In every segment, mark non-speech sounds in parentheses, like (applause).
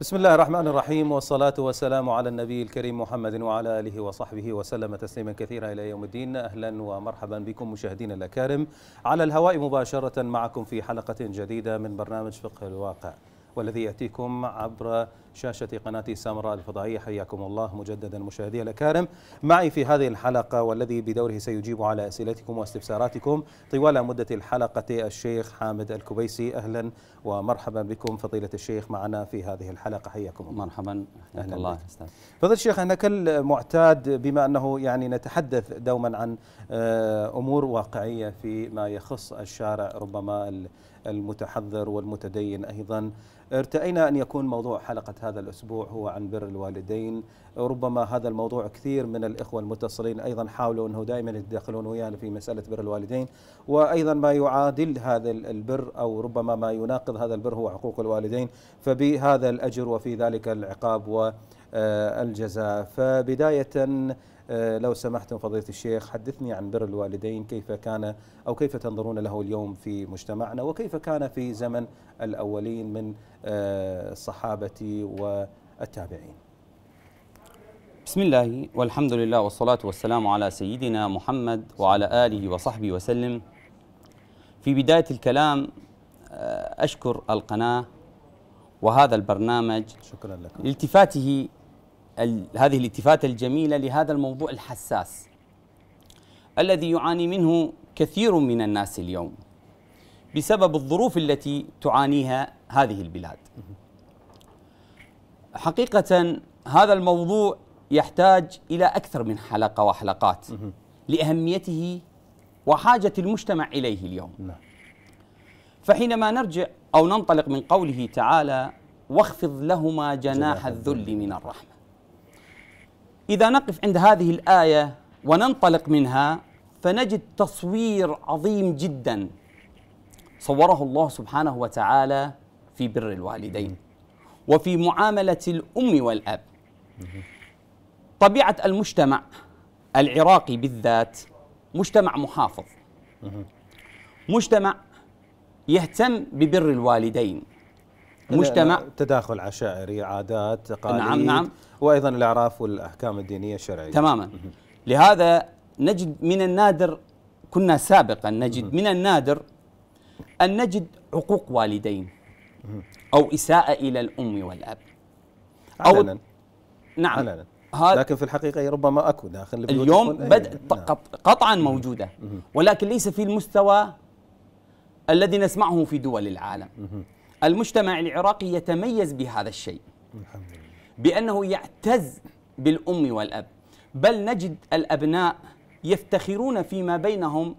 بسم الله الرحمن الرحيم والصلاة والسلام على النبي الكريم محمد وعلى آله وصحبه وسلم تسليما كثيرا إلى يوم الدين أهلا ومرحبا بكم مشاهدينا الأكارم على الهواء مباشرة معكم في حلقة جديدة من برنامج فقه الواقع والذي يأتيكم عبر شاشة قناة سامراء الفضائية حياكم الله مجددا مشاهدي الأكارم معي في هذه الحلقة والذي بدوره سيجيب على أسئلتكم واستفساراتكم طوال مدة الحلقة الشيخ حامد الكبيسي أهلا ومرحبا بكم فضيلة الشيخ معنا في هذه الحلقة حياكم الله مرحبا أهلا الله فضيلة الشيخ أنا كالمعتاد بما أنه يعني نتحدث دوما عن آه، أمور واقعية فيما يخص الشارع ربما المتحضر والمتدين أيضا ارتئينا أن يكون موضوع حلقة هذا الأسبوع هو عن بر الوالدين ربما هذا الموضوع كثير من الإخوة المتصلين أيضا حاولوا أنه دائما يتدخلون ويانا في مسألة بر الوالدين وأيضا ما يعادل هذا البر أو ربما ما يناقض هذا البر هو حقوق الوالدين فبهذا الأجر وفي ذلك العقاب والجزاء فبداية آه، لو سمحتم فضيلة الشيخ حدثني عن بر الوالدين كيف كان أو كيف تنظرون له اليوم في مجتمعنا وكيف كان في زمن الأولين من آه، الصحابة والتابعين بسم الله والحمد لله والصلاة والسلام على سيدنا محمد وعلى آله وصحبه وسلم في بداية الكلام آه، أشكر القناة وهذا البرنامج شكرا لكم لالتفاته هذه الالتفاته الجميله لهذا الموضوع الحساس الذي يعاني منه كثير من الناس اليوم بسبب الظروف التي تعانيها هذه البلاد. حقيقه هذا الموضوع يحتاج الى اكثر من حلقه وحلقات لاهميته وحاجه المجتمع اليه اليوم. نعم. فحينما نرجع او ننطلق من قوله تعالى: واخفض لهما جناح الذل من الرحمه. إذا نقف عند هذه الآية وننطلق منها فنجد تصوير عظيم جدا صوره الله سبحانه وتعالى في بر الوالدين وفي معاملة الأم والأب طبيعة المجتمع العراقي بالذات مجتمع محافظ مجتمع يهتم ببر الوالدين مجتمع تداخل عشائري عادات تقاليد نعم نعم وايضا الاعراف والاحكام الدينيه الشرعيه تماما لهذا نجد من النادر كنا سابقا نجد من النادر ان نجد عقوق والدين او اساءه الى الام والاب او علنا. نعم علنا. لكن في الحقيقه ربما اكو داخل اليوم إيه، نعم. قطعا موجوده ولكن ليس في المستوى الذي نسمعه في دول العالم المجتمع العراقي يتميز بهذا الشيء الحمد لله بأنه يعتز بالأم والأب بل نجد الأبناء يفتخرون فيما بينهم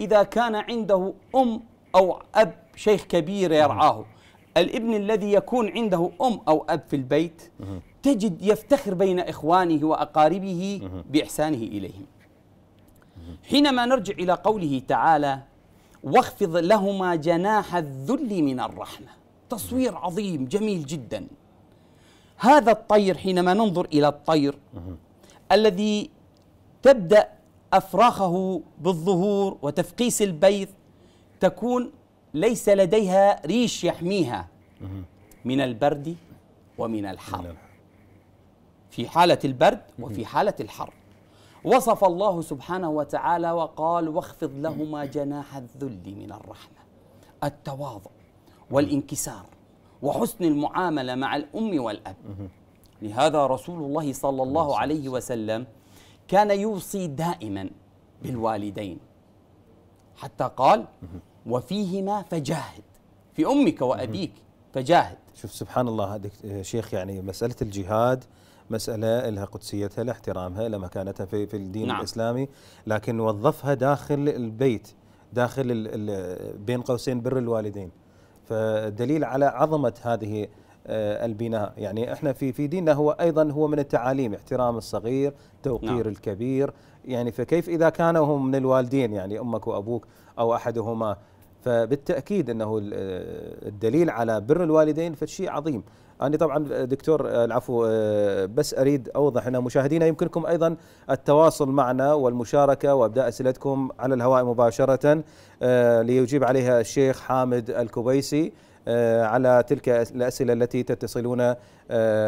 إذا كان عنده أم أو أب شيخ كبير يرعاه الابن الذي يكون عنده أم أو أب في البيت تجد يفتخر بين إخوانه وأقاربه بإحسانه إليهم حينما نرجع إلى قوله تعالى واخفض لهما جناح الذل من الرحمه تصوير عظيم جميل جدا هذا الطير حينما ننظر إلى الطير الذي تبدأ أفراخه بالظهور وتفقيس البيض تكون ليس لديها ريش يحميها من البرد ومن الحر في حالة البرد وفي حالة الحر وصف الله سبحانه وتعالى وقال واخفض لهما جناح الذل من الرحمة التواضع والانكسار وحسن المعامله مع الام والاب لهذا رسول الله صلى الله عليه وسلم كان يوصي دائما بالوالدين حتى قال وفيهما فجاهد في امك وابيك فجاهد شوف سبحان الله شيخ يعني مساله الجهاد مسألة لها قدسيتها لاحترامها لمكانتها في, في الدين نعم. الإسلامي لكن وظفها داخل البيت داخل بين قوسين بر الوالدين فدليل على عظمه هذه آه، البناء يعني احنا في في ديننا هو ايضا هو من التعاليم احترام الصغير توقير نعم. الكبير يعني فكيف اذا كانوا هم من الوالدين يعني امك وابوك او احدهما فبالتاكيد انه آه، الدليل على بر الوالدين فشيء عظيم أنا طبعا دكتور العفو آه، بس أريد أوضح أن مشاهدينا يمكنكم أيضا التواصل معنا والمشاركة وأبداء أسئلتكم على الهواء مباشرة آه، ليجيب عليها الشيخ حامد الكبيسي آه، على تلك الأسئلة التي تتصلون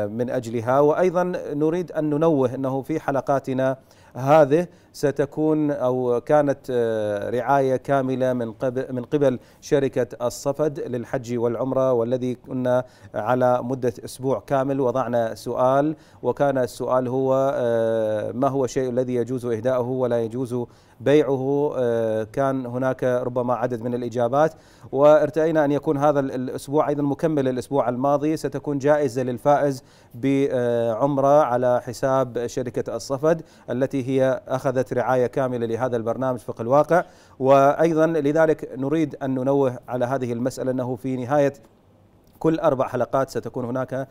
من أجلها وأيضا نريد أن ننوه أنه في حلقاتنا هذه ستكون او كانت آه، رعايه كامله من قبل من قبل شركه الصفد للحج والعمره والذي كنا على مده اسبوع كامل وضعنا سؤال وكان السؤال هو آه، ما هو الشيء الذي يجوز اهداؤه ولا يجوز بيعه آه، كان هناك ربما عدد من الإجابات وارتئينا أن يكون هذا الأسبوع أيضا مكمل الأسبوع الماضي ستكون جائزة للفائز بعمرة على حساب شركة الصفد التي هي أخذت رعاية كاملة لهذا البرنامج فق الواقع وأيضا لذلك نريد أن ننوه على هذه المسألة أنه في نهاية كل أربع حلقات ستكون هناك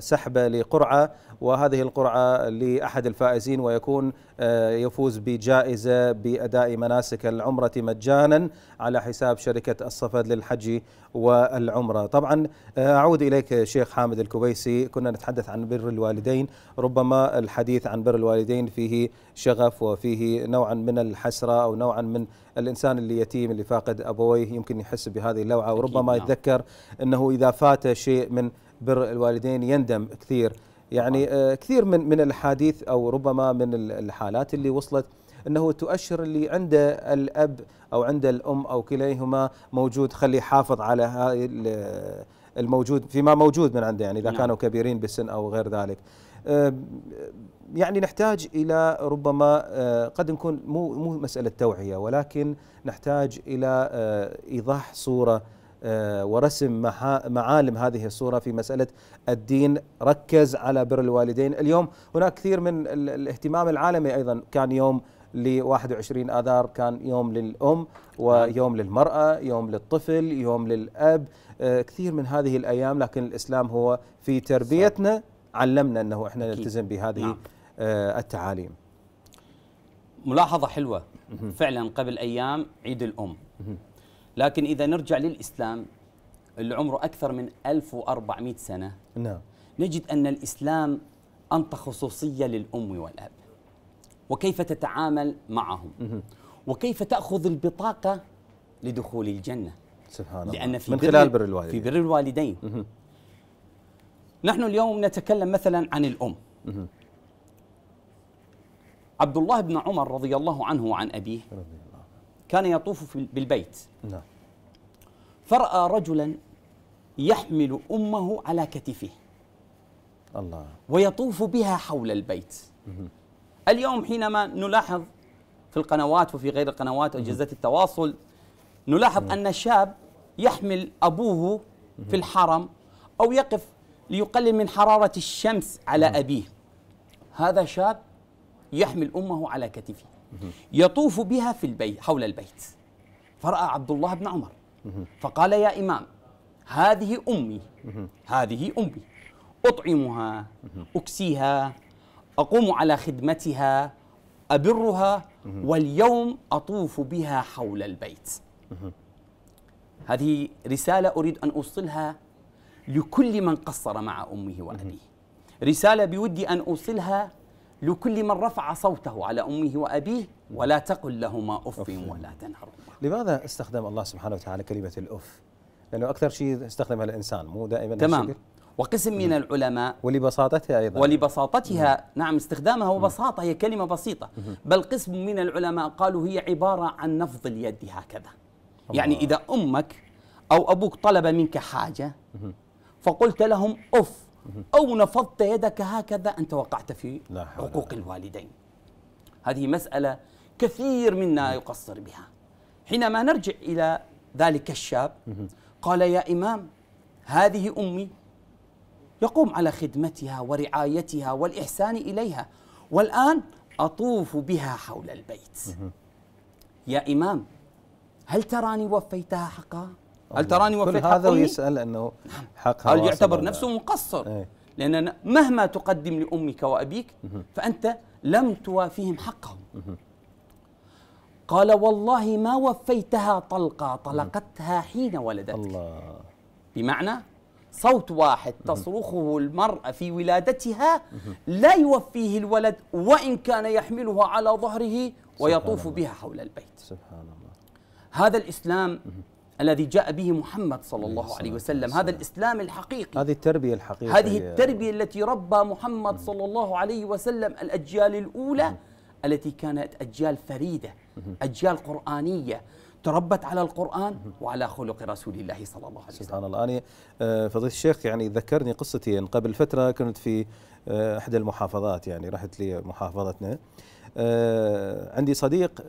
سحبه لقرعة وهذه القرعة لأحد الفائزين ويكون آه، يفوز بجائزة بأداء مناسك العمرة مجانا على حساب شركة الصفد للحج والعمرة طبعا آه، أعود إليك شيخ حامد الكويسي كنا نتحدث عن بر الوالدين ربما الحديث عن بر الوالدين فيه شغف وفيه نوعا من الحسرة أو نوعا من الإنسان اللي يتيم اللي فاقد أبويه يمكن يحس بهذه اللوعة وربما نعم. يتذكر أنه إذا فات شيء من بر الوالدين يندم كثير يعني آه، كثير من من الحديث او ربما من الحالات اللي وصلت انه تؤشر اللي عند الاب او عند الام او كليهما موجود خلي حافظ على هاي الموجود فيما موجود من عنده يعني اذا نعم. كانوا كبيرين بالسن او غير ذلك آه، يعني نحتاج الى ربما آه، قد نكون مو مو مساله توعيه ولكن نحتاج الى ايضاح صوره آه، ورسم معالم هذه الصورة في مسألة الدين ركز على بر الوالدين اليوم هناك كثير من الاهتمام العالمي أيضا كان يوم ل 21 آذار كان يوم للأم ويوم للمرأة يوم للطفل يوم للأب آه، كثير من هذه الأيام لكن الإسلام هو في تربيتنا علمنا أنه إحنا نلتزم بهذه نعم. آه، التعاليم ملاحظة حلوة فعلا قبل أيام عيد الأم لكن إذا نرجع للإسلام اللي عمره أكثر من 1400 سنة نعم نجد أن الإسلام أنطى خصوصية للأم والأب وكيف تتعامل معهم وكيف تأخذ البطاقة لدخول الجنة سبحان لأن الله في من خلال بر الوالدين في بر الوالدين نحن اليوم نتكلم مثلا عن الأم عبد الله بن عمر رضي الله عنه وعن أبيه رضي. كان يطوف بالبيت نعم فرأى رجلا يحمل أمه على كتفه الله ويطوف بها حول البيت مه. اليوم حينما نلاحظ في القنوات وفي غير القنوات أجهزة التواصل نلاحظ مه. أن الشاب يحمل أبوه في الحرم أو يقف ليقلل من حرارة الشمس على أبيه هذا شاب يحمل أمه على كتفه يطوف بها في البيت حول البيت فرأى عبد الله بن عمر فقال يا إمام هذه أمي هذه أمي أطعمها أكسيها أقوم على خدمتها أبرها واليوم أطوف بها حول البيت هذه رسالة أريد أن أوصلها لكل من قصر مع أمه وأبيه رسالة بودي أن أوصلها لكل من رفع صوته على أمه وأبيه ولا تقل لهما أف ولا تنهر لماذا استخدم الله سبحانه وتعالى كلمة الأف؟ لأنه أكثر شيء استخدمها الإنسان مو دائما تمام الشكل. وقسم من العلماء ولبساطتها أيضا ولبساطتها نعم استخدامها وبساطة هي كلمة بسيطة بل قسم من العلماء قالوا هي عبارة عن نفض اليد هكذا يعني إذا أمك أو أبوك طلب منك حاجة فقلت لهم أف أو نفضت يدك هكذا أنت وقعت في حقوق الوالدين هذه مسألة كثير منا يقصر بها حينما نرجع إلى ذلك الشاب قال يا إمام هذه أمي يقوم على خدمتها ورعايتها والإحسان إليها والآن أطوف بها حول البيت يا إمام هل تراني وفيتها حقها؟ هل تراني وفيت كل هذا ويسأل أنه حقها هل يعتبر نفسه مقصر إيه. لأن مهما تقدم لأمك وأبيك فأنت لم توافيهم حقهم قال والله ما وفيتها طلقا طلقتها حين ولدتك الله بمعنى صوت واحد تصرخه المرأة في ولادتها لا يوفيه الولد وإن كان يحملها على ظهره ويطوف بها حول البيت سبحان الله هذا الإسلام الذي جاء به محمد صلى الله عليه وسلم هذا الإسلام الحقيقي هذه التربية الحقيقية هذه التربية التي ربى محمد صلى الله عليه وسلم الأجيال الأولى التي كانت أجيال فريدة أجيال قرآنية تربت على القرآن وعلى خلق رسول الله صلى الله عليه وسلم سبحان الله أنا آه، فضيلة الشيخ يعني ذكرني قصتي قبل فترة كنت في آه، إحدى المحافظات يعني رحت لمحافظتنا عندي صديق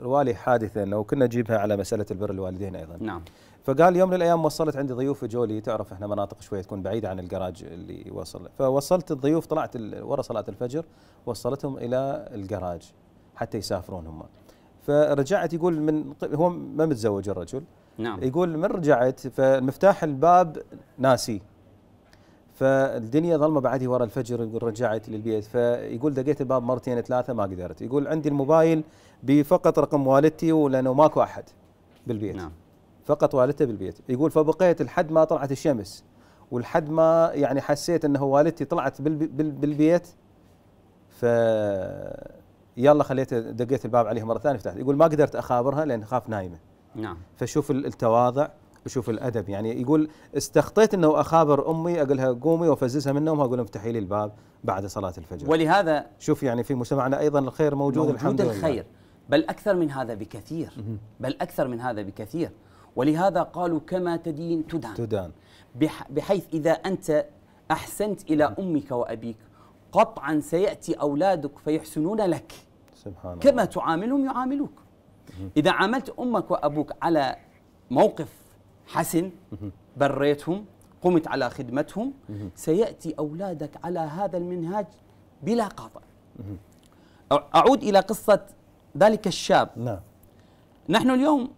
روالي حادثه انه كنا نجيبها على مساله البر الوالدين ايضا نعم فقال يوم من الايام وصلت عندي ضيوف جولي تعرف احنا مناطق شويه تكون بعيده عن الجراج اللي وصل فوصلت الضيوف طلعت ورا صلاه الفجر وصلتهم الى الجراج حتى يسافرون هم فرجعت يقول من هو ما متزوج الرجل نعم يقول من رجعت فمفتاح الباب ناسي فالدنيا ظلمه بعدي ورا الفجر رجعت للبيت فيقول دقيت الباب مرتين ثلاثه ما قدرت يقول عندي الموبايل بفقط رقم والدتي ولانه ماكو احد بالبيت نعم. فقط والدته بالبيت يقول فبقيت لحد ما طلعت الشمس ولحد ما يعني حسيت انه والدتي طلعت بالبيت ف يلا خليت دقيت الباب عليها مره ثانيه فتحت يقول ما قدرت اخابرها لان خاف نايمه نعم فشوف التواضع شوف الادب يعني يقول استخطيت انه اخابر امي اقول لها قومي وافززها من نومها اقول افتحي لي الباب بعد صلاه الفجر ولهذا شوف يعني في مجتمعنا ايضا الخير موجود, موجود الحمد لله الخير بل اكثر من هذا بكثير بل اكثر من هذا بكثير ولهذا قالوا كما تدين تدان تدان بحيث اذا انت احسنت الى امك وابيك قطعا سياتي اولادك فيحسنون لك سبحان كما الله. تعاملهم يعاملوك اذا عاملت امك وابوك على موقف حسن بريتهم قمت على خدمتهم سيأتي أولادك على هذا المنهاج بلا قاطع أعود إلى قصة ذلك الشاب نعم نحن اليوم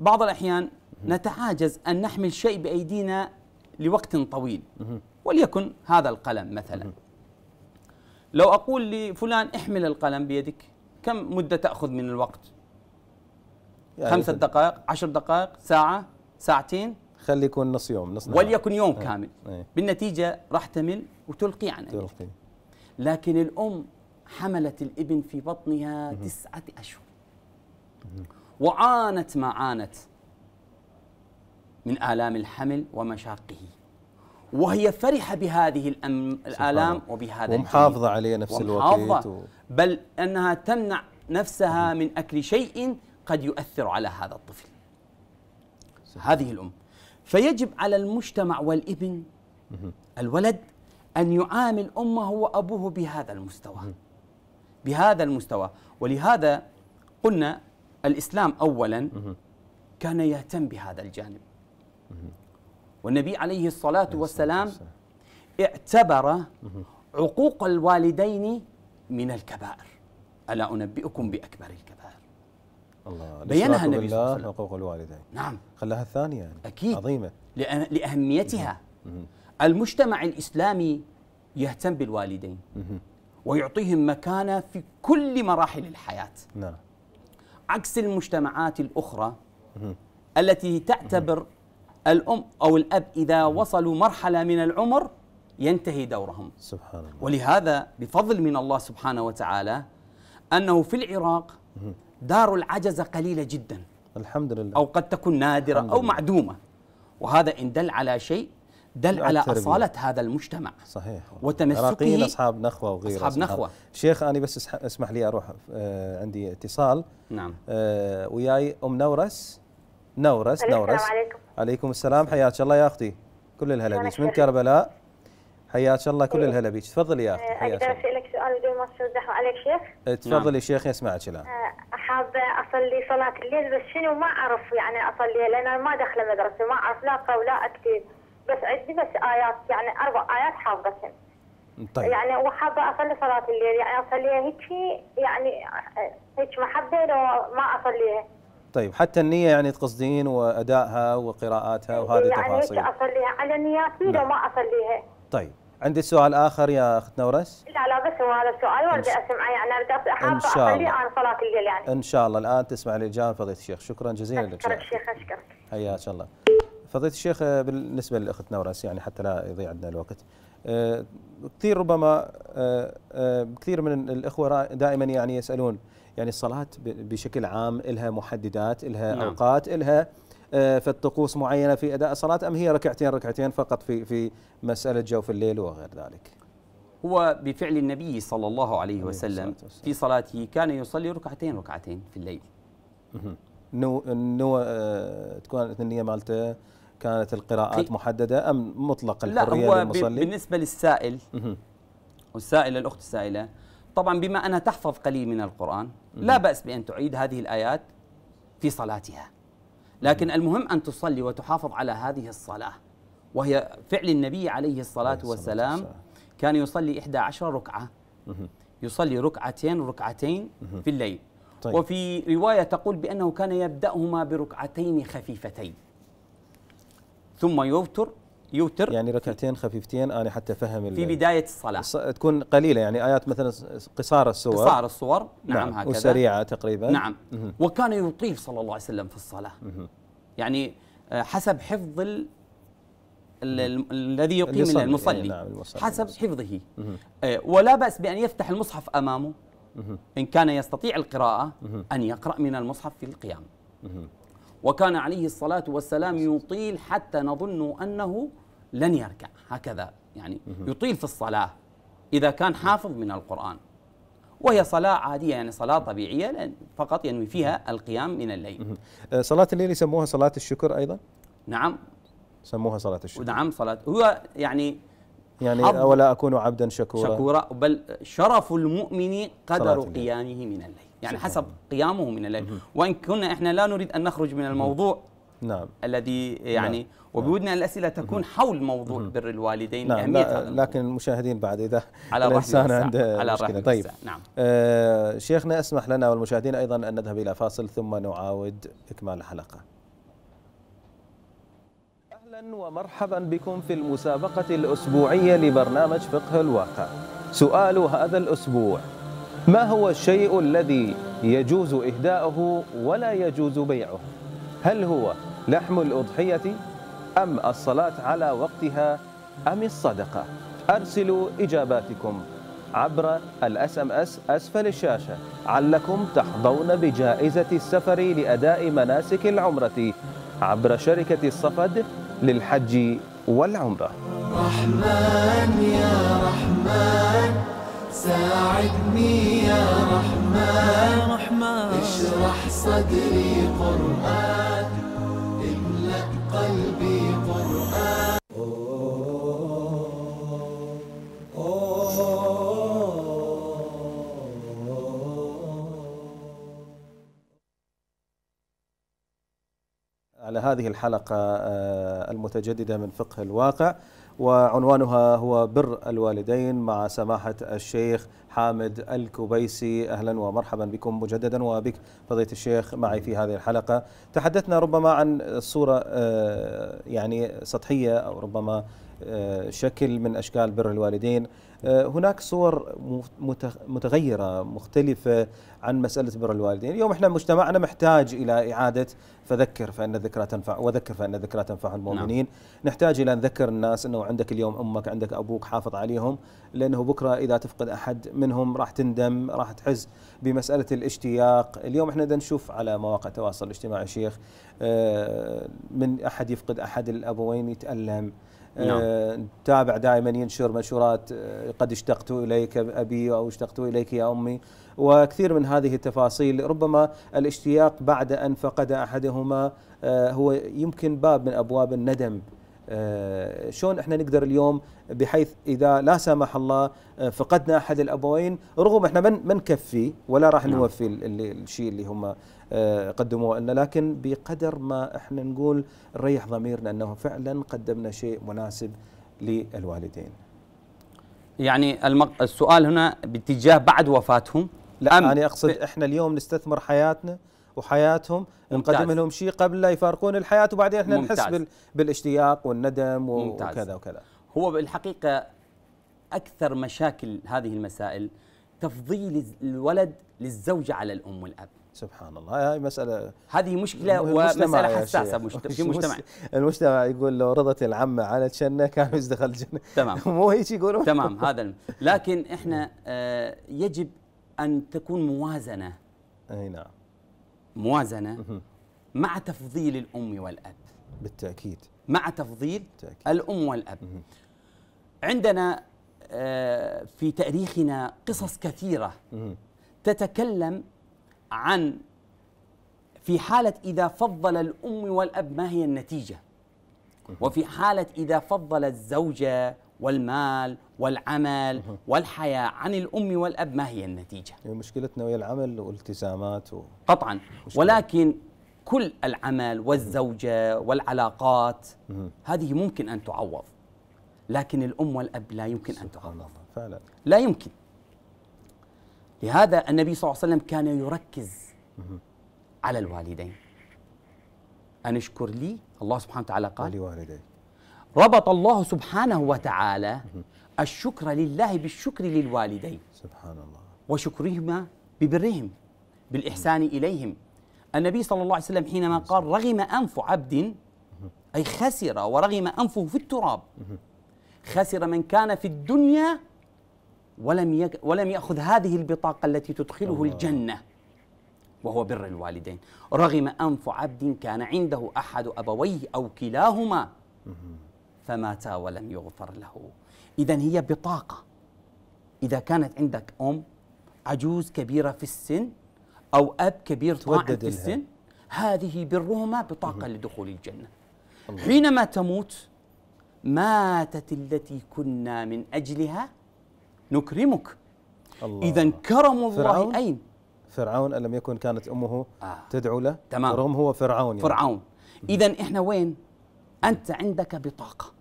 بعض الأحيان نتعاجز أن نحمل شيء بأيدينا لوقت طويل وليكن هذا القلم مثلا لو أقول لفلان احمل القلم بيدك كم مدة تأخذ من الوقت يعني خمسة دقائق عشر دقائق ساعة ساعتين خلي يكون نص يوم نص نهار وليكن يوم أي. كامل أي. بالنتيجة راح تمل وتلقي عن تلقي لكن الأم حملت الابن في بطنها تسعة أشهر وعانت ما عانت من آلام الحمل ومشاقه وهي فرحة بهذه الآلام وبهذا ومحافظة عليه نفس الوقت و... بل أنها تمنع نفسها من أكل شيء قد يؤثر على هذا الطفل هذه الأم فيجب على المجتمع والابن الولد أن يعامل أمه وأبوه بهذا المستوى بهذا المستوى ولهذا قلنا الإسلام أولا كان يهتم بهذا الجانب والنبي عليه الصلاة والسلام اعتبر عقوق الوالدين من الكبائر ألا أنبئكم بأكبر الكبائر الله بينها النبي صلى الله عليه وسلم حقوق الوالدين نعم خلاها الثانية يعني أكيد عظيمة لأهميتها مم. المجتمع الإسلامي يهتم بالوالدين مم. ويعطيهم مكانة في كل مراحل الحياة نعم عكس المجتمعات الأخرى مم. التي تعتبر الأم أو الأب إذا وصلوا مرحلة من العمر ينتهي دورهم سبحان الله ولهذا بفضل من الله سبحانه وتعالى أنه في العراق دار العجز قليلة جدا الحمد لله أو قد تكون نادرة أو لله. معدومة وهذا إن دل على شيء دل على أصالة هذا المجتمع صحيح وتمسكه أصحاب نخوة وغيره أصحاب, أصحاب نخوة شيخ أنا بس اسمح لي أروح آه عندي اتصال نعم آه وياي أم نورس نورس نورس السلام عليكم عليكم السلام حياك الله يا أختي كل الهلا بيك من كربلاء حياك الله كل أيوه. الهلا بيك تفضلي يا أختي آه، حياك الله أقدر أسألك سؤال بدون ما تصدح عليك شيخ آه، تفضلي نعم. شيخ يسمعك الآن حابه اصلي صلاه الليل بس شنو ما اعرف يعني اصليها لان انا ما داخله مدرسه ما اعرف لا قرا ولا اكتب بس عندي بس ايات يعني اربع ايات حافظتهم طيب يعني وحابه اصلي صلاه الليل يعني اصليها هيك يعني هيك محبه لو ما اصليها طيب حتى النية يعني تقصدين وأدائها وقراءاتها وهذه يعني التفاصيل يعني أصليها على نياتي لو نعم. ما أصليها طيب عندي سؤال اخر يا اخت نورس؟ لا لا بس هو هذا السؤال وارجع اسمع يعني ارجع احاول اخليه عن صلاه الليل يعني ان شاء الله الان تسمع الاجابه فضيله الشيخ شكرا جزيلا لك شكرا شيخ اشكرك حياك الله فضيله الشيخ بالنسبه للاخت نورس يعني حتى لا يضيع عندنا الوقت آه، كثير ربما آه، آه، كثير من الاخوه دائما يعني يسالون يعني الصلاه بشكل عام لها محددات لها نعم. اوقات لها آه، في الطقوس معينه في اداء الصلاه ام هي ركعتين ركعتين فقط في في مساله جوف الليل وغير ذلك؟ هو بفعل النبي صلى الله عليه وسلم في صلاته كان يصلي ركعتين ركعتين في الليل. نو نو آه، تكون النيه مالته كانت القراءات محدده ام مطلق الحريه لا هو للمصلي؟ بالنسبه للسائل والسائله الاخت السائله طبعا بما انها تحفظ قليل من القران لا باس بان تعيد هذه الايات في صلاتها. لكن المهم أن تصلي وتحافظ على هذه الصلاة وهي فعل النبي عليه الصلاة والسلام كان يصلي 11 ركعة يصلي ركعتين ركعتين في الليل طيب. وفي رواية تقول بأنه كان يبدأهما بركعتين خفيفتين ثم يوتر يوتر يعني ركعتين خفيفتين انا حتى فهم في بدايه الصلاه الص... تكون قليله يعني ايات مثلا قصار السور قصار السور نعم, نعم هكذا وسريعه تقريبا نعم مه. وكان يطيل صلى الله عليه وسلم في الصلاه مه. يعني آه، حسب حفظ ال... الذي يقيم المصلي, المصلي. نعم المصلي حسب حفظه مه. آه، ولا باس بان يفتح المصحف امامه ان كان يستطيع القراءه ان يقرا من المصحف في القيام وكان عليه الصلاة والسلام يطيل حتى نظن أنه لن يركع هكذا يعني يطيل في الصلاة إذا كان حافظ من القرآن وهي صلاة عادية يعني صلاة طبيعية فقط ينوي فيها القيام من الليل آه، صلاة الليل يسموها صلاة الشكر أيضا؟ نعم سموها صلاة الشكر نعم صلاة هو يعني يعني أولا أكون عبدا شكورا شكورا بل شرف المؤمن قدر قيامه من الليل يعني حسب قيامه من الليل وإن كنا إحنا لا نريد أن نخرج من الموضوع نعم الذي نعم. يعني نعم وبودنا الاسئله تكون حول موضوع بر الوالدين نعم اهميه هذا لكن المشاهدين بعد اذا على الانسان عنده على مشكله طيب نعم آه شيخنا اسمح لنا والمشاهدين ايضا ان نذهب الى فاصل ثم نعاود اكمال الحلقه اهلا ومرحبا بكم في المسابقه الاسبوعيه لبرنامج فقه الواقع سؤال هذا الاسبوع ما هو الشيء الذي يجوز إهداؤه ولا يجوز بيعه؟ هل هو لحم الأضحية أم الصلاة على وقتها أم الصدقة أرسلوا إجاباتكم عبر الاس ام اس اسفل الشاشه علكم تحظون بجائزه السفر لاداء مناسك العمره عبر شركه الصفد للحج والعمره. رحمن يا رحمن ساعدني يا رحمن, يا رحمن اشرح صدري قران قلبي قرآن على هذه الحلقة آه، المتجددة من فقه الواقع وعنوانها هو بر الوالدين مع سماحة الشيخ حامد الكبيسي أهلا ومرحبا بكم مجددا وبك فضيلة الشيخ معي في هذه الحلقة تحدثنا ربما عن صورة آه، يعني سطحية أو ربما آه، شكل من أشكال بر الوالدين آه، هناك صور متغيرة مختلفة عن مسألة بر الوالدين اليوم احنا مجتمعنا محتاج إلى إعادة فذكر فإن الذكرى تنفع وذكر فإن الذكرى تنفع المؤمنين نعم. نحتاج إلى أن نذكر الناس أنه عندك اليوم أمك عندك أبوك حافظ عليهم لأنه بكرة إذا تفقد أحد منهم راح تندم راح تحس بمسألة الاشتياق اليوم احنا نشوف على مواقع التواصل الاجتماعي شيخ آه، من أحد يفقد أحد الأبوين يتألم نعم. آه، نتابع دائما ينشر منشورات آه، قد اشتقت اليك ابي او اشتقت اليك يا امي وكثير من هذه التفاصيل ربما الاشتياق بعد ان فقد احدهما آه، هو يمكن باب من ابواب الندم شلون احنا نقدر اليوم بحيث اذا لا سمح الله فقدنا احد الابوين رغم احنا ما كفي ولا راح نعم. نوفي الشيء اللي هم قدموه لنا لكن بقدر ما احنا نقول نريح ضميرنا انه فعلا قدمنا شيء مناسب للوالدين يعني المق... السؤال هنا باتجاه بعد وفاتهم لا أم يعني اقصد ب... احنا اليوم نستثمر حياتنا وحياتهم نقدم لهم شيء قبل لا يفارقون الحياه وبعدين احنا ممتاز. نحس بال... بالاشتياق والندم و... ممتاز. وكذا وكذا هو بالحقيقه اكثر مشاكل هذه المسائل تفضيل الولد للزوجه على الام والاب سبحان الله هاي مسألة هذه مشكلة ومسألة حساسة (laughs) في مجتمع المجتمع يقول لو رضت العمة على تشنة كان يزدخل الجنة تمام (laughs) مو هيك يقولون تمام هذا لكن احنا آه، يجب أن تكون موازنة أي نعم موازنة مع تفضيل الأم والأب بالتأكيد مع تفضيل بالتأكيد. الأم والأب عندنا آه، في تاريخنا قصص كثيرة تتكلم عن في حالة إذا فضل الأم والأب ما هي النتيجة وفي حالة إذا فضل الزوجة والمال والعمل والحياة عن الأم والأب ما هي النتيجة مشكلتنا ويا العمل والتزامات و... قطعا ولكن كل العمل والزوجة والعلاقات هذه ممكن أن تعوض لكن الأم والأب لا يمكن أن تعوض فعلا. لا يمكن لهذا النبي صلى الله عليه وسلم كان يركز على الوالدين أن اشكر لي الله سبحانه وتعالى قال ولوالديك ربط الله سبحانه وتعالى الشكر لله بالشكر للوالدين سبحان الله وشكرهما ببرهم بالإحسان إليهم النبي صلى الله عليه وسلم حينما قال رغم أنف عبد أي خسر ورغم أنفه في التراب خسر من كان في الدنيا ولم يك ولم ياخذ هذه البطاقه التي تدخله الله. الجنه وهو بر الوالدين رغم انف عبد كان عنده احد ابويه او كلاهما فمات ولم يغفر له اذا هي بطاقه اذا كانت عندك ام عجوز كبيره في السن او اب كبير طاعن في السن هذه برهما بطاقه لدخول الجنه حينما تموت ماتت التي كنا من اجلها نكرمك إذا كرم الله أين؟ فرعون ألم يكن كانت أمه آه. تدعو له تمام رغم هو فرعون يعني. فرعون إذا إحنا وين؟ أنت عندك بطاقة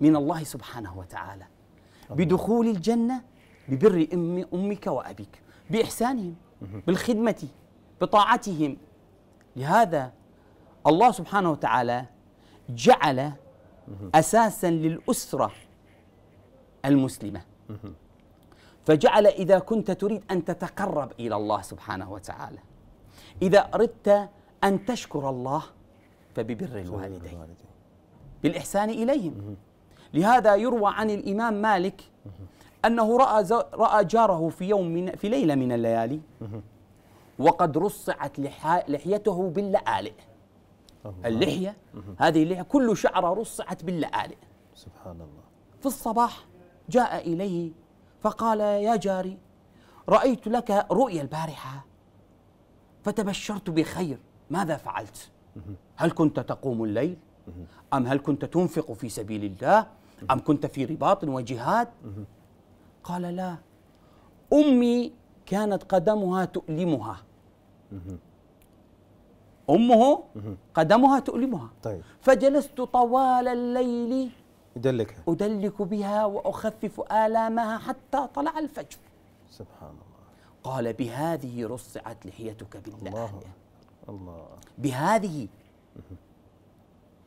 من الله سبحانه وتعالى بدخول الجنة ببر أم أمك وأبيك بإحسانهم بالخدمة بطاعتهم لهذا الله سبحانه وتعالى جعل أساسا للأسرة المسلمة فجعل إذا كنت تريد أن تتقرب إلى الله سبحانه وتعالى إذا أردت أن تشكر الله فببر الوالدين بالإحسان إليهم لهذا يروى عن الإمام مالك أنه رأى رأى جاره في يوم من في ليلة من الليالي وقد رصعت لحيته باللآلئ اللحية هذه اللحية كل شعرة رصعت باللآلئ سبحان الله في الصباح جاء إليه فقال يا جاري رأيت لك رؤيا البارحة فتبشرت بخير ماذا فعلت هل كنت تقوم الليل أم هل كنت تنفق في سبيل الله أم كنت في رباط وجهاد قال لا أمي كانت قدمها تؤلمها أمه قدمها تؤلمها طيب. فجلست طوال الليل يدلكها أدلك بها وأخفف آلامها حتى طلع الفجر سبحان الله قال بهذه رصعت لحيتك بالله الله, الله بهذه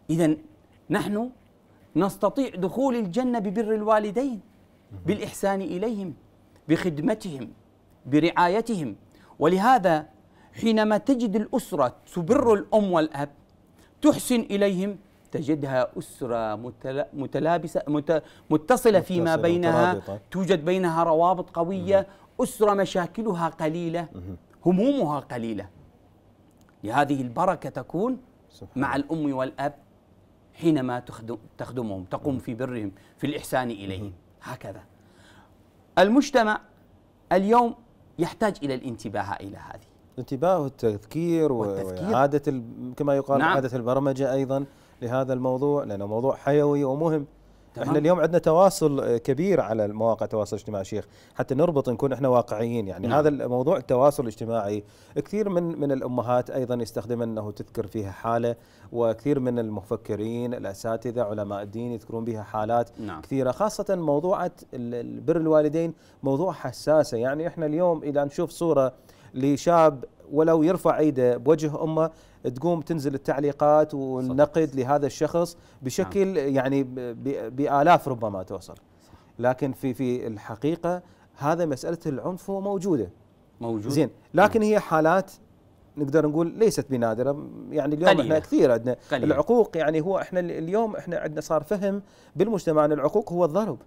إذا نحن نستطيع دخول الجنة ببر الوالدين بالإحسان إليهم بخدمتهم برعايتهم ولهذا حينما تجد الأسرة تبر الأم والأب تحسن إليهم تجدها أسرة متلابسة متصلة فيما بينها توجد بينها روابط قوية أسرة مشاكلها قليلة همومها قليلة لهذه البركة تكون مع الأم والأب حينما تخدمهم تقوم في برهم في الإحسان إليهم هكذا المجتمع اليوم يحتاج إلى الانتباه إلى هذه الانتباه والتذكير, والتذكير وإعادة كما يقال نعم. إعادة البرمجة أيضا لهذا الموضوع لأنه موضوع حيوي ومهم تمام. احنا اليوم عندنا تواصل آه، كبير على مواقع التواصل الاجتماعي شيخ حتى نربط نكون احنا واقعيين يعني نعم. هذا الموضوع التواصل الاجتماعي كثير من من الامهات ايضا يستخدم انه تذكر فيها حاله وكثير من المفكرين الاساتذه علماء الدين يذكرون بها حالات نعم. كثيره خاصه موضوع بر الوالدين موضوع حساسه يعني احنا اليوم اذا نشوف صوره لشاب ولو يرفع ايده بوجه امه تقوم تنزل التعليقات والنقد صح. لهذا الشخص بشكل نعم. يعني بالاف ربما توصل لكن في في الحقيقه هذا مساله العنف هو موجوده موجود زين لكن نعم. هي حالات نقدر نقول ليست بنادره يعني اليوم قليلة. احنا كثير عندنا العقوق يعني هو احنا اليوم احنا عندنا صار فهم بالمجتمع ان العقوق هو الضرب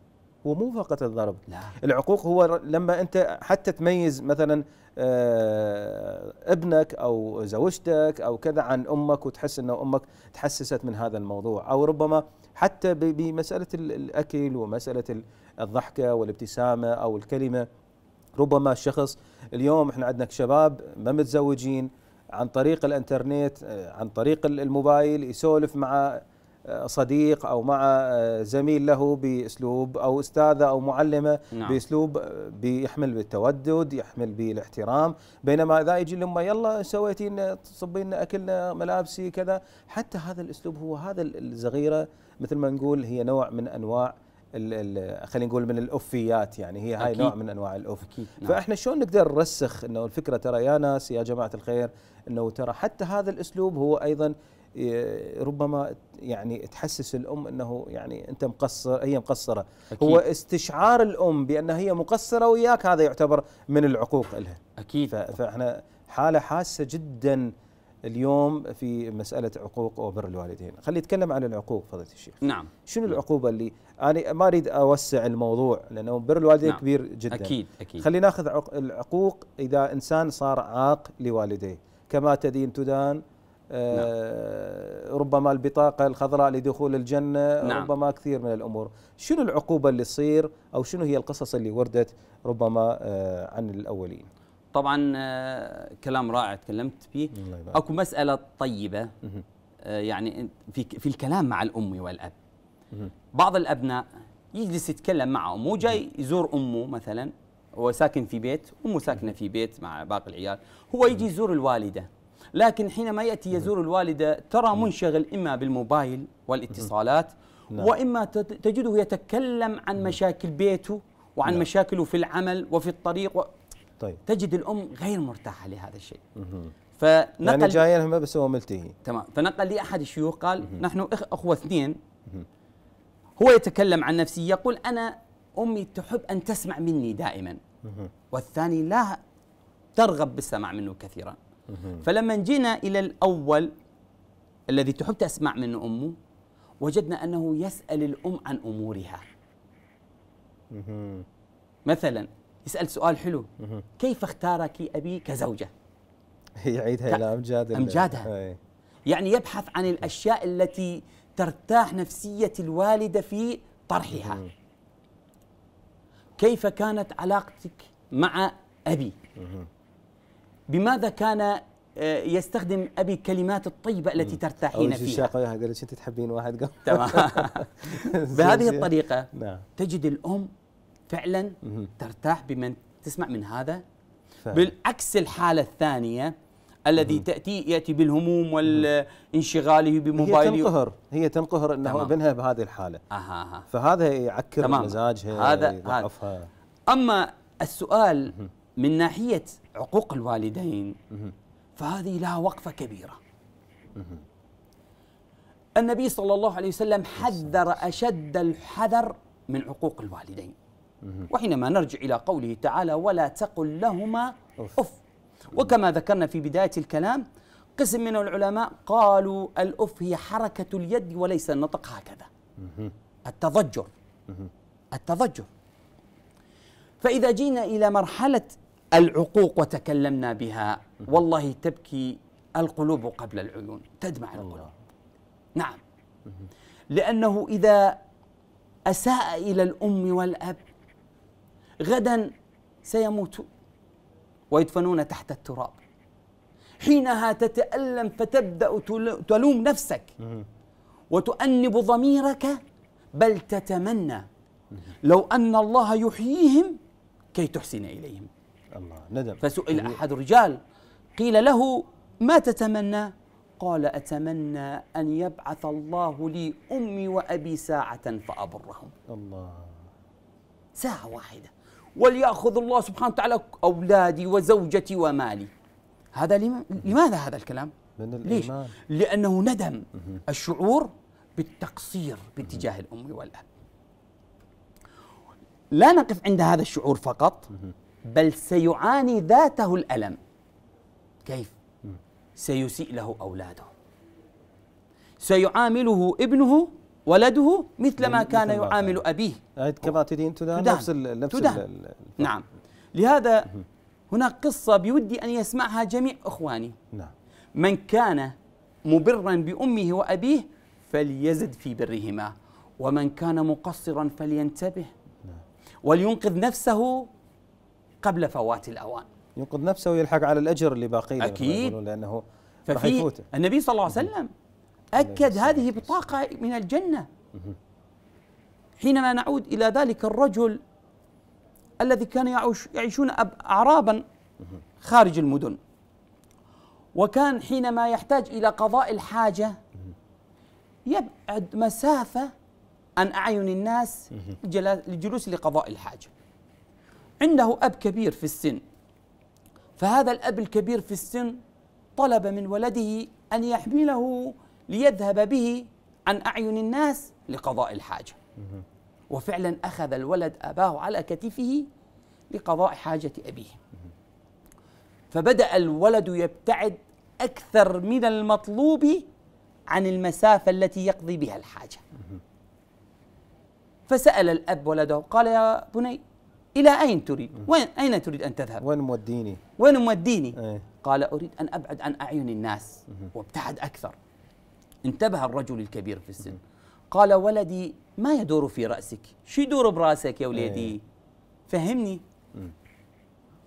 هو مو فقط الضرب لا. العقوق هو لما انت حتى تميز مثلا آه، ابنك او زوجتك او كذا عن امك وتحس ان امك تحسست من هذا الموضوع او ربما حتى بمساله الاكل ومساله الضحكه والابتسامه او الكلمه ربما الشخص اليوم احنا عندنا شباب ما متزوجين عن طريق الانترنت آه، عن طريق الموبايل يسولف مع صديق او مع آه، زميل له باسلوب او استاذه او معلمه نعم. باسلوب آه، بيحمل بالتودد يحمل بالاحترام بينما اذا يجي لما يلا سويتي لنا تصبي لنا اكلنا ملابسي كذا حتى هذا الاسلوب هو هذا الزغيره مثل ما نقول هي نوع من انواع خلينا نقول من الافيات يعني هي هاي أكيد. نوع من انواع الاف أكيد. نعم. فاحنا شلون نقدر نرسخ انه الفكره ترى يا ناس يا جماعه الخير انه ترى حتى هذا الاسلوب هو ايضا آه، ربما يعني تحسس الام انه يعني انت مقصر هي مقصره أكيد. هو استشعار الام بان هي مقصره وياك هذا يعتبر من العقوق لها اكيد فاحنا حاله حاسه جدا اليوم في مسألة عقوق وبر الوالدين خلي أتكلم عن العقوق فضيلة الشيخ نعم شنو العقوبة اللي أنا ما أريد أوسع الموضوع لأنه بر الوالدين نعم. كبير جدا أكيد أكيد خلينا ناخذ العقوق إذا إنسان صار عاق لوالديه كما تدين تدان نعم. ربما البطاقة الخضراء لدخول الجنة نعم. ربما كثير من الأمور شنو العقوبة اللي تصير أو شنو هي القصص اللي وردت ربما آه، عن الأولين طبعا آه، كلام رائع تكلمت فيه أكو مسألة طيبة يعني في, في الكلام مع الأم والأب بعض الأبناء يجلس يتكلم معه مو جاي يزور أمه مثلا هو ساكن في بيت أمه ساكنة في بيت مع باقي العيال هو يجي يزور الوالدة لكن حينما يأتي يزور الوالدة ترى منشغل إما بالموبايل والاتصالات نعم. وإما تجده يتكلم عن مشاكل بيته وعن نعم. مشاكله في العمل وفي الطريق و... طيب تجد الأم غير مرتاحة لهذا الشيء فنقل يعني جاي لهم بس هو ملتهي تمام فنقل لي أحد الشيوخ قال نحن أخوة اثنين هو يتكلم عن نفسه يقول أنا أمي تحب أن تسمع مني دائما والثاني لا ترغب بالسماع منه كثيرا فلما جينا إلى الأول الذي تحب تسمع من أمه وجدنا أنه يسأل الأم عن أمورها مثلا يسأل سؤال حلو كيف اختارك أبي كزوجة يعيدها إلى أمجاد أمجادها يعني يبحث عن الأشياء التي ترتاح نفسية الوالدة في طرحها كيف كانت علاقتك مع أبي بماذا كان آه، يستخدم ابي الكلمات الطيبه التي ترتاحين فيها قالت انت تحبين واحد قبل تمام (laughs) بهذه الطريقه نعم. تجد الام فعلا ترتاح بمن تسمع من هذا بالعكس الحاله الثانيه الذي تاتي ياتي بالهموم والانشغاله بموبايله هي تنقهر هي تنقهر انه ابنها بهذه الحاله أها أها. فهذا يعكر مزاجها هذا هذا. اما السؤال من ناحية عقوق الوالدين فهذه لها وقفة كبيرة النبي صلى الله عليه وسلم حذر أشد الحذر من عقوق الوالدين وحينما نرجع إلى قوله تعالى ولا تقل لهما أف وكما ذكرنا في بداية الكلام قسم من العلماء قالوا الأف هي حركة اليد وليس النطق هكذا التضجر التضجر فإذا جينا إلى مرحلة العقوق وتكلمنا بها والله تبكي القلوب قبل العيون تدمع القلوب نعم لأنه إذا أساء إلى الأم والأب غدا سيموتون ويدفنون تحت التراب حينها تتألم فتبدأ تلوم نفسك وتؤنب ضميرك بل تتمنى لو أن الله يحييهم كي تحسن إليهم الله ندم فسئل يعني أحد الرجال قيل له ما تتمنى قال أتمنى أن يبعث الله لي أمي وأبي ساعة فأبرهم الله ساعة واحدة وليأخذ الله سبحانه وتعالى أولادي وزوجتي ومالي هذا لم... لماذا هذا الكلام؟ من ليش؟ لأنه ندم الشعور بالتقصير باتجاه الأم والأب لا نقف عند هذا الشعور فقط بل سيعاني ذاته الألم كيف؟ سيسيء له أولاده سيعامله ابنه ولده مثل ما كان يعامل أبيه كما تدين نفس نفس نعم لهذا هناك قصة بودي أن يسمعها جميع إخواني نعم من كان مبرا بأمه وأبيه فليزد في برهما ومن كان مقصرا فلينتبه نعم. ولينقذ نفسه قبل فوات الأوان ينقذ نفسه ويلحق على الأجر اللي باقي له أكيد لأنه ففي النبي صلى الله عليه وسلم أكد هذه بطاقة من الجنة حينما نعود إلى ذلك الرجل الذي كان يعيشون أعرابا خارج المدن وكان حينما يحتاج إلى قضاء الحاجة يبعد مسافة عن أعين الناس للجلوس لقضاء الحاجة عنده أب كبير في السن فهذا الأب الكبير في السن طلب من ولده أن يحمله ليذهب به عن أعين الناس لقضاء الحاجة وفعلا أخذ الولد أباه على كتفه لقضاء حاجة أبيه فبدأ الولد يبتعد أكثر من المطلوب عن المسافة التي يقضي بها الحاجة فسأل الأب ولده قال يا بني إلى أين تريد؟ وين أين تريد أن تذهب؟ وين موديني؟ وين موديني؟ أيه؟ قال أريد أن أبعد عن أعين الناس وابتعد أكثر انتبه الرجل الكبير في السن قال ولدي ما يدور في رأسك شو يدور برأسك يا وليدي أيه؟ فهمني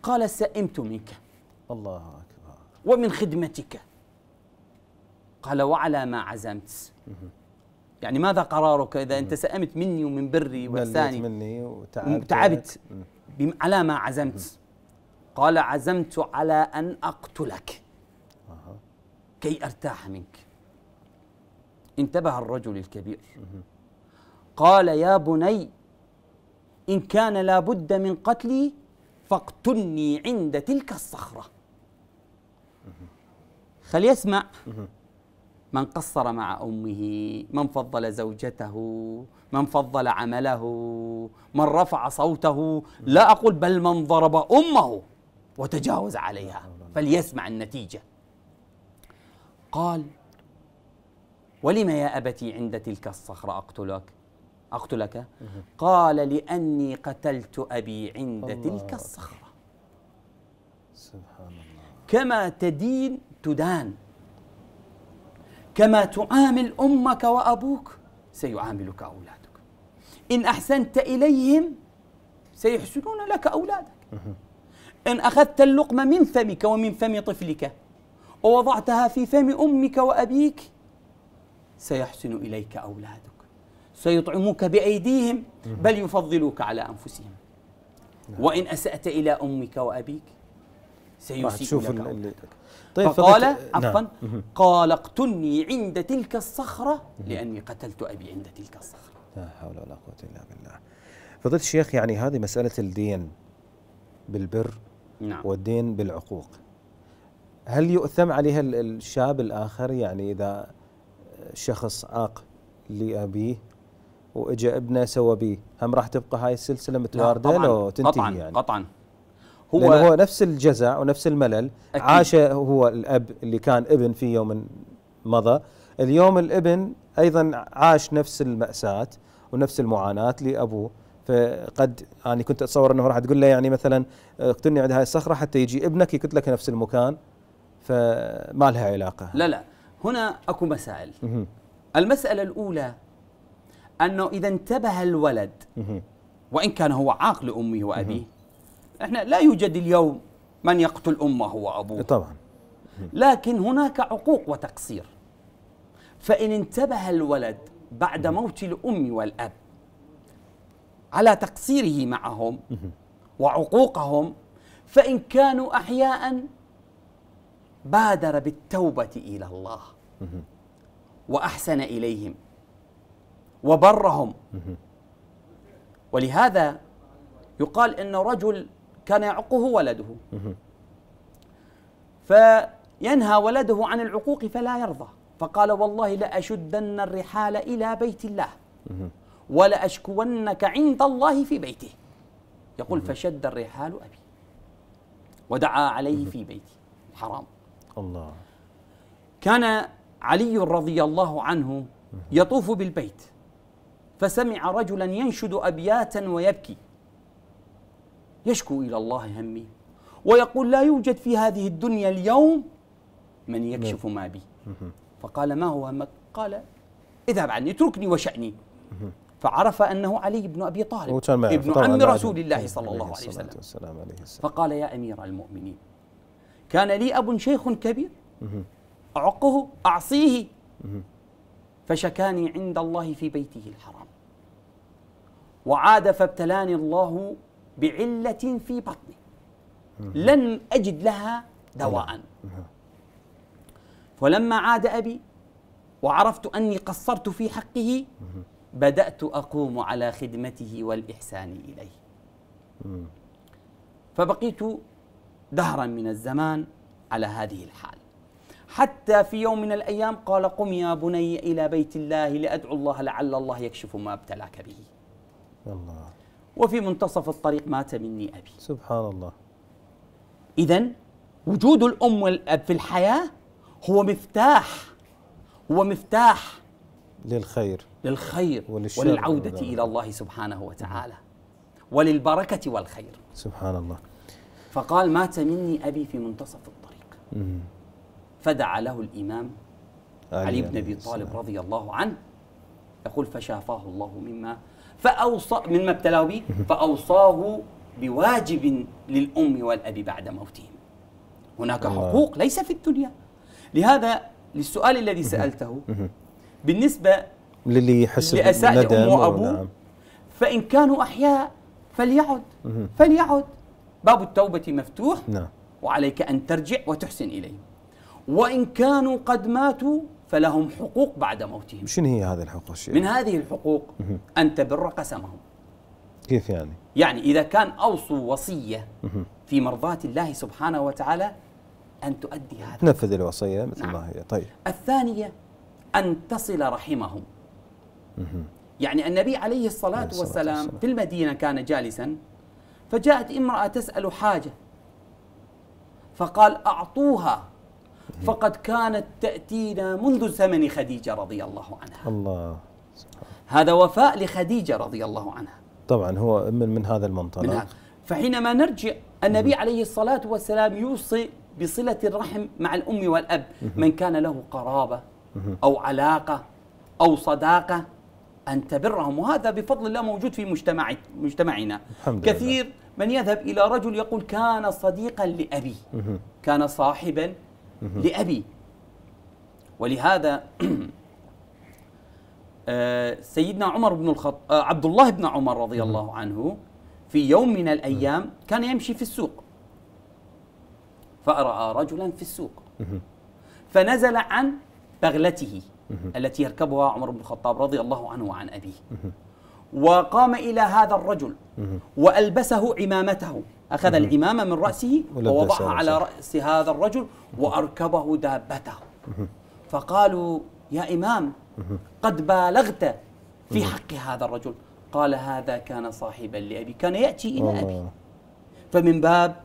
قال سئمت منك الله أكبر ومن خدمتك قال وعلى ما عزمت يعني ماذا قرارك إذا أنت سأمت مني ومن بري وإحساني مني وتعبت, وتعبت على ما عزمت قال عزمت على أن أقتلك كي أرتاح منك انتبه الرجل الكبير قال يا بني إن كان لابد من قتلي فاقتلني عند تلك الصخرة خلي يسمع من قصر مع امه من فضل زوجته من فضل عمله من رفع صوته لا اقول بل من ضرب امه وتجاوز عليها فليسمع النتيجه قال ولم يا ابتي عند تلك الصخره اقتلك اقتلك قال لاني قتلت ابي عند تلك الصخره سبحان الله كما تدين تدان كما تعامل امك وابوك سيعاملك اولادك ان احسنت اليهم سيحسنون لك اولادك ان اخذت اللقمه من فمك ومن فم طفلك ووضعتها في فم امك وابيك سيحسن اليك اولادك سيطعموك بايديهم بل يفضلوك على انفسهم نعم. وان اسات الى امك وابيك سيسيء لك أولادك طيب فقال عفوا نعم. قال اقتلني عند تلك الصخرة لأني قتلت أبي عند تلك الصخرة لا حول ولا قوة إلا بالله فضيلة الشيخ يعني هذه مسألة الدين بالبر نعم. والدين بالعقوق هل يؤثم عليها الشاب الآخر يعني إذا شخص عاق لأبيه وإجا ابنه سوى به هم راح تبقى هاي السلسلة متواردة لو تنتهي قطعا يعني قطعا هو لأنه هو نفس الجزع ونفس الملل أكيد. عاش هو الاب اللي كان ابن في يوم مضى اليوم الابن ايضا عاش نفس الماساه ونفس المعاناه لابوه فقد يعني كنت اتصور انه راح تقول له يعني مثلا اقتلني عند هاي الصخره حتى يجي ابنك يقتلك نفس المكان فما لها علاقه لا لا هنا اكو مسائل المساله الاولى انه اذا انتبه الولد وان كان هو عاق لامه وابيه احنا لا يوجد اليوم من يقتل امه هو ابوه طبعا لكن هناك عقوق وتقصير فان انتبه الولد بعد موت الام والاب على تقصيره معهم وعقوقهم فان كانوا احياء بادر بالتوبه الى الله واحسن اليهم وبرهم ولهذا يقال ان رجل كان يعقه ولده فينهى ولده عن العقوق فلا يرضى فقال والله لأشدن الرحال إلى بيت الله ولأشكونك عند الله في بيته يقول فشد الرحال أبي ودعا عليه في بيتي حرام الله كان علي رضي الله عنه يطوف بالبيت فسمع رجلا ينشد أبياتا ويبكي يشكو إلى الله همي ويقول لا يوجد في هذه الدنيا اليوم من يكشف ما بي فقال ما هو همك قال اذهب عني اتركني وشأني فعرف أنه علي بن أبي طالب ابن عم رسول الله صلى الله عليه وسلم فقال يا أمير المؤمنين كان لي أب شيخ كبير أعقه أعصيه فشكاني عند الله في بيته الحرام وعاد فابتلاني الله بعلة في بطني لم أجد لها دواء فلما عاد أبي وعرفت أني قصرت في حقه بدأت أقوم على خدمته والإحسان إليه فبقيت دهرا من الزمان على هذه الحال حتى في يوم من الأيام قال قم يا بني إلى بيت الله لأدعو الله لعل الله يكشف ما ابتلاك به الله وفي منتصف الطريق مات مني أبي سبحان الله إذا وجود الأم والأب في الحياة هو مفتاح هو مفتاح للخير للخير وللعودة إلى الله سبحانه وتعالى وللبركة والخير سبحان الله فقال مات مني أبي في منتصف الطريق فدعا له الإمام علي, علي بن أبي طالب رضي الله عنه يقول فشافاه الله مما فأوصى مما ابتلاه به فأوصاه بواجب للأم والأب بعد موتهم هناك حقوق ليس في الدنيا لهذا للسؤال الذي سألته بالنسبة للي يحس بالندم وأبوه نعم. فإن كانوا أحياء فليعد فليعد باب التوبة مفتوح نعم. وعليك أن ترجع وتحسن إليه وإن كانوا قد ماتوا فلهم حقوق بعد موتهم شنو هي هذه الحقوق الشيء؟ من هذه الحقوق أن تبر قسمهم كيف يعني؟ يعني إذا كان أوصوا وصية في مرضاة الله سبحانه وتعالى أن تؤدي هذا تنفذ الوصية مثل نعم. ما هي طيب نعم. الثانية أن تصل رحمهم يعني النبي عليه الصلاة, عليه الصلاة والسلام, والسلام في المدينة كان جالسا فجاءت امرأة تسأل حاجة فقال أعطوها فقد كانت تأتينا منذ زمن خديجة رضي الله عنها الله هذا وفاء لخديجة رضي الله عنها طبعا هو من, من هذا المنطلق من فحينما نرجع النبي عليه الصلاة والسلام يوصي بصلة الرحم مع الأم والأب من كان له قرابة أو علاقة أو صداقة أن تبرهم وهذا بفضل الله موجود في مجتمع مجتمعنا الحمد كثير لله. من يذهب إلى رجل يقول كان صديقا لأبي كان صاحبا لأبي ولهذا (clears throat) آه، سيدنا عمر بن الخط آه، عبد الله بن عمر رضي الله عنه في يوم من الأيام كان يمشي في السوق فرأى رجلا في السوق فنزل عن بغلته التي يركبها عمر بن الخطاب رضي الله عنه وعن أبيه وقام إلى هذا الرجل وألبسه عمامته أخذ العمامة من رأسه ووضعها على رأس هذا الرجل وأركبه دابته فقالوا يا إمام قد بالغت في حق هذا الرجل قال هذا كان صاحبا لأبي كان يأتي إلى أبي فمن باب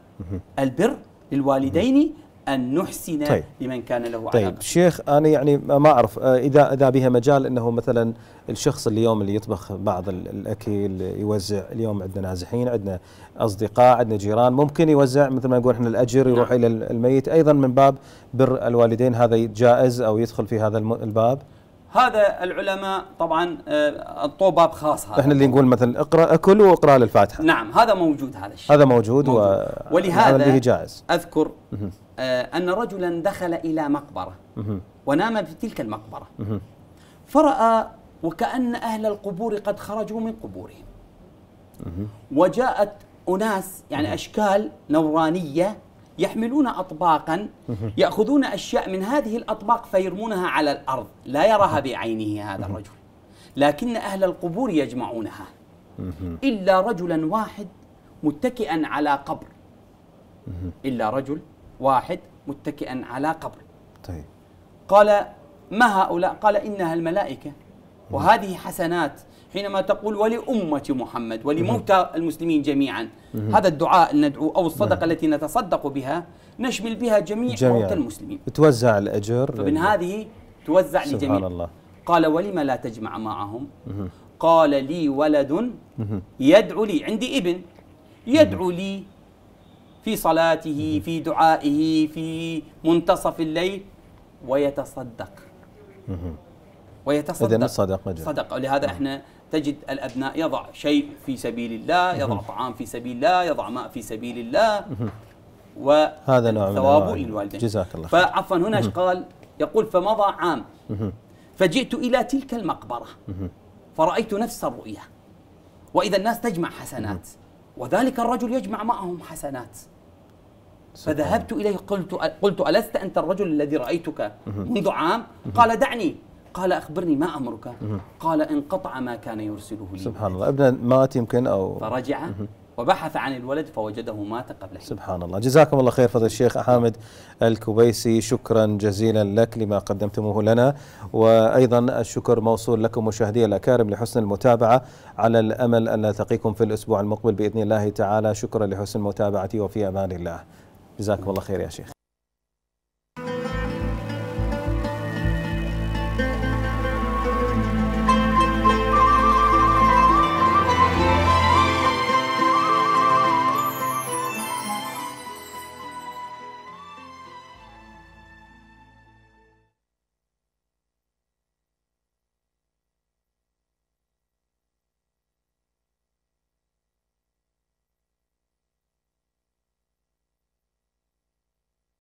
البر للوالدين أن نحسن طيب. لمن كان له طيب، علاقه طيب شيخ أنا يعني ما أعرف آه، إذا إذا بها مجال أنه مثلا الشخص اليوم اللي يطبخ بعض الأكل يوزع اليوم عندنا نازحين عندنا أصدقاء عندنا جيران ممكن يوزع مثل ما نقول إحنا الأجر يروح نعم. إلى الميت أيضا من باب بر الوالدين هذا جائز أو يدخل في هذا الباب هذا العلماء طبعا آه، الطو باب خاص هذا احنا اللي نقول مثلا اقرا اكل واقرا للفاتحه نعم هذا موجود هذا الشيء هذا موجود, موجود. و... ولهذا به جائز اذكر آه، ان رجلا دخل الى مقبره ونام في تلك المقبره فراى وكان اهل القبور قد خرجوا من قبورهم وجاءت اناس يعني اشكال نورانيه يحملون أطباقا يأخذون أشياء من هذه الأطباق فيرمونها على الأرض لا يراها بعينه هذا الرجل لكن أهل القبور يجمعونها إلا رجلا واحد متكئا على قبر إلا رجل واحد متكئا على قبر طيب قال ما هؤلاء قال إنها الملائكة وهذه حسنات حينما تقول ولأمة محمد ولموتى المسلمين جميعا هذا الدعاء ندعو أو الصدقة نعم. التي نتصدق بها نشمل بها جميع, موتى المسلمين توزع الأجر فمن هذه توزع سبحان لجميع الله قال ولما لا تجمع معهم قال لي ولد يدعو لي عندي ابن يدعو لي في صلاته في دعائه في منتصف الليل ويتصدق ويتصدق إذن الصدقة صدقة ولهذا احنا تجد الأبناء يضع شيء في سبيل الله يضع طعام في سبيل الله يضع ماء في سبيل الله وهذا نوع من ثواب للوالدين جزاك الله خير فعفوا هنا ايش قال؟ يقول فمضى عام فجئت إلى تلك المقبرة فرأيت نفس الرؤيا وإذا الناس تجمع حسنات وذلك الرجل يجمع معهم حسنات فذهبت إليه قلت قلت ألست أنت الرجل الذي رأيتك منذ عام؟ قال دعني قال أخبرني ما أمرك قال انقطع ما كان يرسله لي سبحان الله ابن مات يمكن أو فرجع وبحث عن الولد فوجده مات قبل حين سبحان الله جزاكم الله خير فضل الشيخ حامد الكبيسي شكرا جزيلا لك لما قدمتموه لنا وأيضا الشكر موصول لكم مشاهدي الأكارم لحسن المتابعة على الأمل أن نلتقيكم في الأسبوع المقبل بإذن الله تعالى شكرا لحسن متابعتي وفي أمان الله جزاكم الله خير يا شيخ